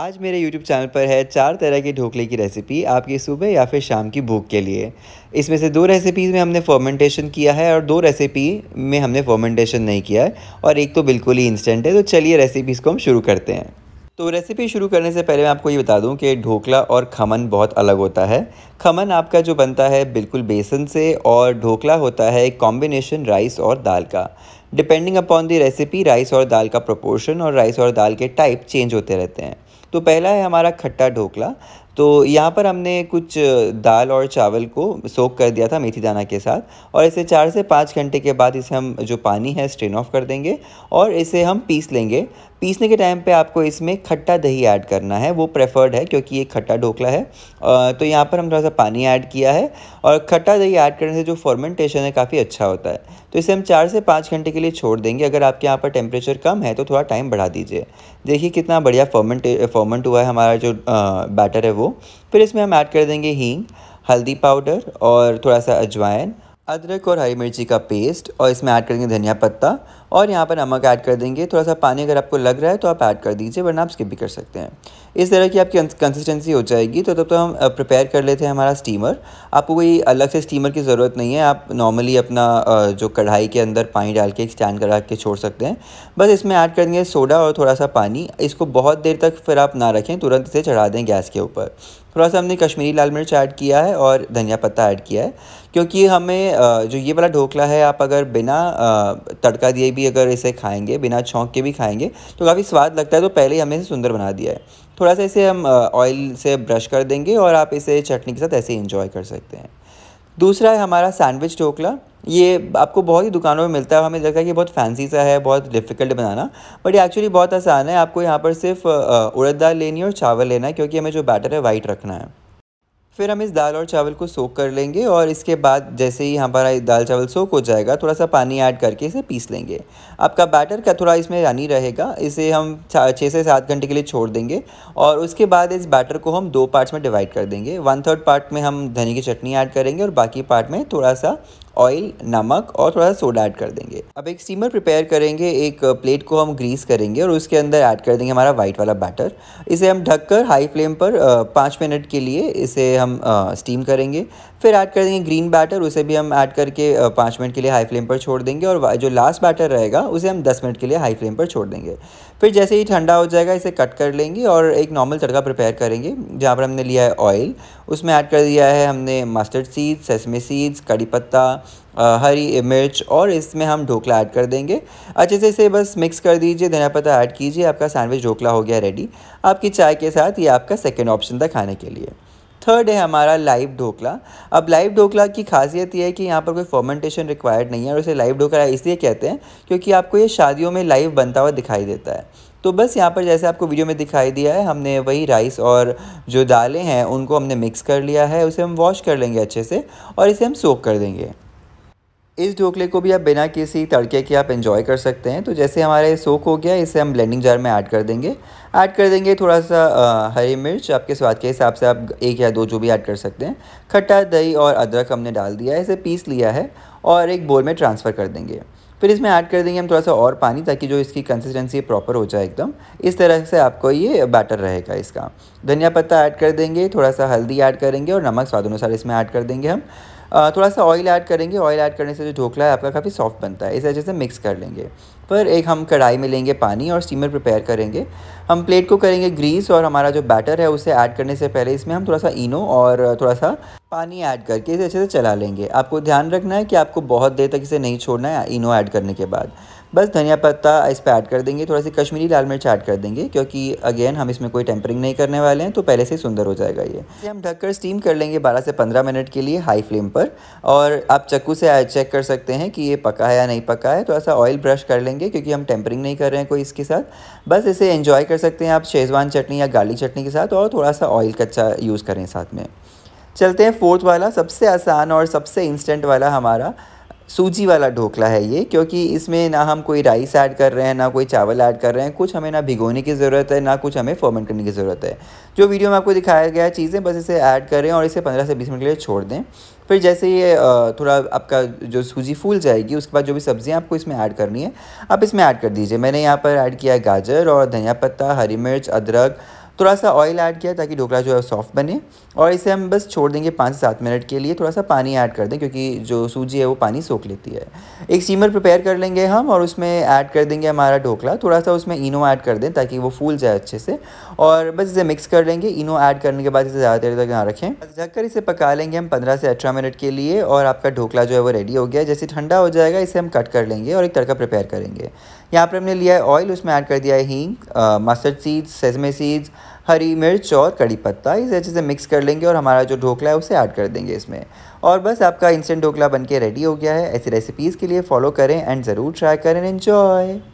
आज मेरे YouTube channel पर है चार तरह के ढोकले की रेसिपी आपकी सुबह या फिर शाम की भूख के लिए इसमें से दो रेसिपीज़ में हमने फर्मेंटेशन किया है और दो रेसिपी में हमने फर्मेंटेशन नहीं किया है और एक तो बिल्कुल ही इंस्टेंट है तो चलिए रेसिपीज़ को हम शुरू करते हैं तो रेसिपी शुरू करने से पहले मैं आपको ये बता दूं कि ढोकला और खमन बहुत अलग होता है खमन आपका जो बनता है बिल्कुल बेसन से और ढोकला होता है कॉम्बिनेशन राइस और दाल का depending upon the recipe rice और दाल का प्रोपोर्शन और राइस और दाल के टाइप चेंज होते रहते हैं तो पहला है हमारा खट्टा ढोकला तो यहाँ पर हमने कुछ दाल और चावल को सोख कर दिया था मेथी दाना के साथ और इसे चार से पाँच घंटे के बाद इसे हम जो पानी है स्ट्रेन ऑफ कर देंगे और इसे हम पीस लेंगे पीसने के टाइम पे आपको इसमें खट्टा दही ऐड करना है वो प्रेफर्ड है क्योंकि ये खट्टा ढोकला है तो यहाँ पर हम थोड़ा सा पानी ऐड किया है और खट्टा दही ऐड करने से जो फॉर्मेंटेशन है काफ़ी अच्छा होता है तो इसे हम चार से पाँच घंटे के लिए छोड़ देंगे अगर आपके यहाँ पर टेम्परेचर कम है तो थोड़ा टाइम बढ़ा दीजिए देखिए कितना बढ़िया फॉर्मेंटे फॉर्मेंट हुआ है हमारा जो बैटर है वो फिर इसमें हम ऐड कर देंगे हींग हल्दी पाउडर और थोड़ा सा अजवाइन अदरक और हरी मिर्ची का पेस्ट और इसमें ऐड करेंगे धनिया पत्ता और यहाँ पर नमक ऐड कर देंगे थोड़ा सा पानी अगर आपको लग रहा है तो आप ऐड कर दीजिए वरना आप स्किप भी कर सकते हैं इस तरह की आपकी कंसिस्टेंसी हो जाएगी तो तब तो, तो हम प्रिपेयर कर लेते हैं हमारा स्टीमर आपको कोई अलग से स्टीमर की ज़रूरत नहीं है आप नॉर्मली अपना जो कढ़ाई के अंदर पानी डाल के एक स्टैंड करा के छोड़ सकते हैं बस इसमें ऐड कर देंगे सोडा और थोड़ा सा पानी इसको बहुत देर तक फिर आप ना रखें तुरंत इसे चढ़ा दें गैस के ऊपर थोड़ा सा हमने कश्मीरी लाल मिर्च ऐड किया है और धनिया पत्ता ऐड किया है क्योंकि हमें जो ये वाला ढोकला है आप अगर बिना तड़का दिए भी भी अगर इसे खाएंगे बिना छोंक के भी खाएंगे तो काफ़ी स्वाद लगता है तो पहले ही हमें इसे सुंदर बना दिया है थोड़ा सा इसे हम ऑयल से ब्रश कर देंगे और आप इसे चटनी के साथ ऐसे ही इंजॉय कर सकते हैं दूसरा है हमारा सैंडविच ढोकला ये आपको बहुत ही दुकानों में मिलता है हमें लगता है कि बहुत फैंसी सा है बहुत डिफ़िकल्ट बनाना बट एक्चुअली बहुत आसान है आपको यहाँ पर सिर्फ उड़द दाल लेनी है और चावल लेना है क्योंकि हमें जो बैटर है वाइट रखना है फिर हम इस दाल और चावल को सोख कर लेंगे और इसके बाद जैसे ही हमारा दाल चावल सोख हो जाएगा थोड़ा सा पानी ऐड करके इसे पीस लेंगे आपका बैटर का थोड़ा इसमें यानी रहेगा इसे हम छः से सात घंटे के लिए छोड़ देंगे और उसके बाद इस बैटर को हम दो पार्ट्स में डिवाइड कर देंगे वन थर्ड पार्ट में हम धनी की चटनी ऐड करेंगे और बाकी पार्ट में थोड़ा सा ऑयल नमक और थोड़ा सोडा ऐड कर देंगे अब एक स्टीमर प्रिपेयर करेंगे एक प्लेट को हम ग्रीस करेंगे और उसके अंदर ऐड कर देंगे हमारा वाइट वाला बैटर इसे हम ढककर हाई फ्लेम पर पाँच मिनट के लिए इसे हम स्टीम करेंगे फिर ऐड कर देंगे ग्रीन बैटर उसे भी हम ऐड करके पाँच मिनट के लिए हाई फ्लेम पर छोड़ देंगे और जो लास्ट बैटर रहेगा उसे हम दस मिनट के लिए हाई फ्लेम पर छोड़ देंगे फिर जैसे ही ठंडा हो जाएगा इसे कट कर लेंगे और एक नॉर्मल तड़का प्रिपेयर करेंगे जहाँ पर हमने लिया है ऑयल उसमें ऐड कर दिया है हमने मस्टर्ड सीड्स सेसमे सीड्स कड़ी पत्ता हरी मिर्च और इसमें हम ढोकला ऐड कर देंगे अच्छे से इसे बस मिक्स कर दीजिए धनिया पत्ता ऐड कीजिए आपका सैंडविच ढोकला हो गया रेडी आपकी चाय के साथ ये आपका सेकेंड ऑप्शन था खाने के लिए थर्ड है हमारा लाइव ढोकला अब लाइव ढोकला की खासियत यह है कि यहाँ पर कोई फॉर्मेंटेशन रिक्वायर्ड नहीं है और इसे लाइव ढोकला इसलिए कहते हैं क्योंकि आपको ये शादियों में लाइव बनता हुआ दिखाई देता है तो बस यहाँ पर जैसे आपको वीडियो में दिखाई दिया है हमने वही राइस और जो दालें हैं उनको हमने मिक्स कर लिया है उसे हम वॉश कर लेंगे अच्छे से और इसे हम सोक कर देंगे इस ढोकले को भी आप बिना किसी तड़के के आप इन्जॉय कर सकते हैं तो जैसे हमारे सोख हो गया इसे हम ब्लेंडिंग जार में ऐड कर देंगे ऐड कर देंगे थोड़ा सा हरी मिर्च आपके स्वाद के हिसाब से आप एक या दो जो भी ऐड कर सकते हैं खट्टा दही और अदरक हमने डाल दिया है इसे पीस लिया है और एक बोल में ट्रांसफ़र कर देंगे फिर इसमें ऐड कर देंगे हम थोड़ा सा और पानी ताकि जो इसकी कंसिस्टेंसी प्रॉपर हो जाए एकदम इस तरह से आपको ये बैटर रहेगा इसका धनिया पत्ता ऐड कर देंगे थोड़ा सा हल्दी ऐड करेंगे और नमक स्वाद अनुसार इसमें ऐड कर देंगे हम थोड़ा सा ऑयल ऐड करेंगे ऑयल ऐड करने से जो ढोकला है आपका काफ़ी सॉफ्ट बनता है इस वजह से मिक्स कर लेंगे पर एक हम कढ़ाई में लेंगे पानी और स्टीमर प्रिपेयर करेंगे हम प्लेट को करेंगे ग्रीस और हमारा जो बैटर है उसे ऐड करने से पहले इसमें हम थोड़ा सा इनो और थोड़ा सा पानी ऐड करके इसे अच्छे से चला लेंगे आपको ध्यान रखना है कि आपको बहुत देर तक इसे नहीं छोड़ना है इनो ऐड करने के बाद बस धनिया पत्ता इस पर ऐड कर देंगे थोड़ा सी कश्मीरी लाल मिर्च ऐड कर देंगे क्योंकि अगेन हम इसमें कोई टेम्परिंग नहीं करने वाले हैं तो पहले से सुंदर हो जाएगा ये हम ढककर स्टीम कर लेंगे 12 से 15 मिनट के लिए हाई फ्लेम पर और आप चक्कू से चेक कर सकते हैं कि ये पका है या नहीं पका है थोड़ा सा ऑयल ब्रश कर लेंगे क्योंकि हम टेम्परिंग नहीं कर रहे हैं कोई इसके साथ बस इसे इन्जॉय कर सकते हैं आप शेजवान चटनी या गार्लिक चटनी के साथ और थोड़ा सा ऑयल कच्चा यूज़ करें साथ में चलते हैं फोर्थ वाला सबसे आसान और सबसे इंस्टेंट वाला हमारा सूजी वाला ढोकला है ये क्योंकि इसमें ना हम कोई राइस ऐड कर रहे हैं ना कोई चावल ऐड कर रहे हैं कुछ हमें ना भिगोने की ज़रूरत है ना कुछ हमें फर्मेंट करने की ज़रूरत है जो वीडियो में आपको दिखाया गया है चीज़ें बस इसे ऐड करें और इसे 15 से 20 मिनट के लिए छोड़ दें फिर जैसे ये थोड़ा आपका जो सूजी फूल जाएगी उसके बाद जो भी सब्ज़ियाँ आपको इसमें ऐड करनी है आप इसमें ऐड कर दीजिए मैंने यहाँ पर ऐड किया है गाजर और धनिया पत्ता हरी मिर्च अदरक थोड़ा सा ऑयल ऐड किया ताकि ढोकला जो है सॉफ्ट बने और इसे हम बस छोड़ देंगे पाँच से सात मिनट के लिए थोड़ा सा पानी ऐड कर दें क्योंकि जो सूजी है वो पानी सोख लेती है एक स्टीमर प्रिपेयर कर लेंगे हम और उसमें ऐड कर देंगे हमारा ढोकला थोड़ा सा उसमें इनो ऐड कर दें ताकि वो फूल जाए अच्छे से और बस इसे मिक्स कर लेंगे इनो ऐड करने के बाद इसे ज़्यादा देर तक ना रखें ढक कर इसे पका लेंगे हम पंद्रह से अठारह मिनट के लिए और आपका ढोकला जो है वो रेडी हो गया जैसे ठंडा हो जाएगा इसे हम कट कर लेंगे और एक तड़का प्रिपेयर करेंगे यहाँ पर हमने लिया है ऑयल उसमें ऐड कर दिया है हींग मस्टर्ड सीड्स सेजमे सीड्स हरी मिर्च और कड़ी पत्ता इसे अच्छे से मिक्स कर लेंगे और हमारा जो ढोकला है उसे ऐड कर देंगे इसमें और बस आपका इंस्टेंट ढोकला बनके रेडी हो गया है ऐसी रेसिपीज़ के लिए फॉलो करें एंड ज़रूर ट्राई करें एंजॉय